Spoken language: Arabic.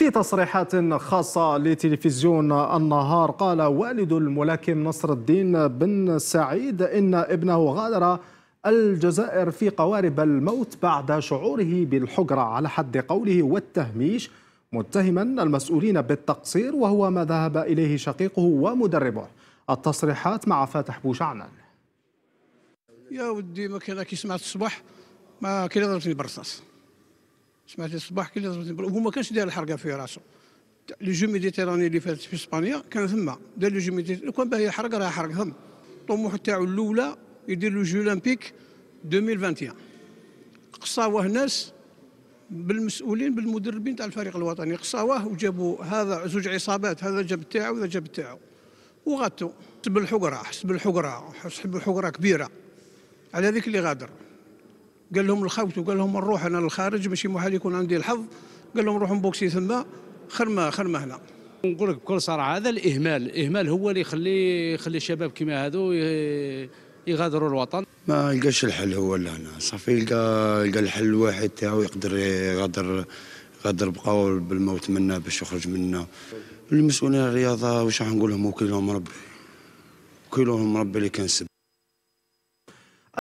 في تصريحات خاصة لتلفزيون النهار قال والد الملاكم نصر الدين بن سعيد إن ابنه غادر الجزائر في قوارب الموت بعد شعوره بالحجرة على حد قوله والتهميش متهما المسؤولين بالتقصير وهو ما ذهب إليه شقيقه ومدربه التصريحات مع فاتح بوشعنان يا ودي ما كان كي سمعت الصباح ما كي في بالرصاص سمعت الصباح كي هو ما كانش داير الحرقه في راسه لي جو ميديتيراني اللي فاتت في اسبانيا كان ثما دار لي جو ميديتيراني لو كان باهي يحرق راه حرق ثم الطموح تاعو الاولى يدير لو جو اولمبيك 2021 قصاوه ناس بالمسؤولين بالمدربين تاع الفريق الوطني قصاوه وجابوا هذا زوج عصابات هذا جاب تاعه وهذا جاب تاعه وغاتو حسب الحقره حسب الحقره حسب الحقره كبيره على ذيك اللي غادر قال لهم الخوت وقال لهم نروح انا للخارج ماشي محال يكون عندي الحظ قال لهم روحوا بوكسي ثما خير ما خير ما هنا نقول لك بكل صراحه هذا الاهمال الاهمال هو اللي يخلي يخلي الشباب كيما هذو يغادروا الوطن ما لقاش الحل هو لهنا صافي لقى لقى الحل الواحد تاعو يقدر يغادر غادر بقاو بالموت منا باش يخرج منا المسؤولين الرياضه واش راح نقول لهم وكيلهم ربي وكيلهم ربي اللي كنسب